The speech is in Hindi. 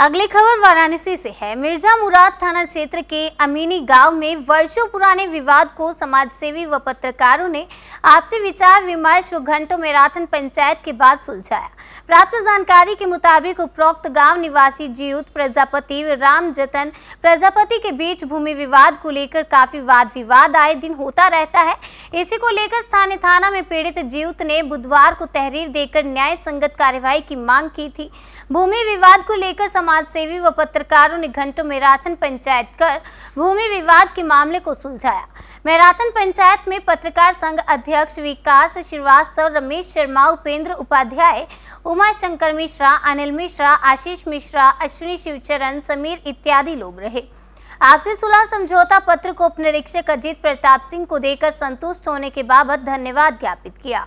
अगली खबर वाराणसी से है मिर्जा मुराद थाना क्षेत्र के अमीनी गांव में वर्षों पुराने विवाद को समाजसेवी व पत्रकारों ने आपसी विचार विमर्श व घंटों राथन पंचायत के बाद सुलझाया प्राप्त जानकारी के मुताबिक उपरोक्त गांव निवासी जीवत प्रजापति राम जतन प्रजापति के बीच भूमि विवाद को लेकर काफी वाद विवाद आए दिन होता रहता है इसी को लेकर स्थानीय थाना में पीड़ित जीवत ने बुधवार को तहरीर देकर न्याय संगत कार्यवाही की मांग की थी भूमि विवाद को लेकर समाज सेवी व पत्रकारों ने घंटों मैराथन पंचायत कर भूमि विवाद के मामले को सुलझाया मैराथन पंचायत में पत्रकार संघ अध्यक्ष विकास श्रीवास्तव रमेश शर्मा उपेंद्र उपाध्याय उमा शंकर मिश्रा अनिल मिश्रा आशीष मिश्रा अश्विनी शिवचरण समीर इत्यादि लोग रहे आपसी सुलह समझौता पत्र को उप निरीक्षक अजीत प्रताप सिंह को देकर संतुष्ट होने के बाबत धन्यवाद ज्ञापित किया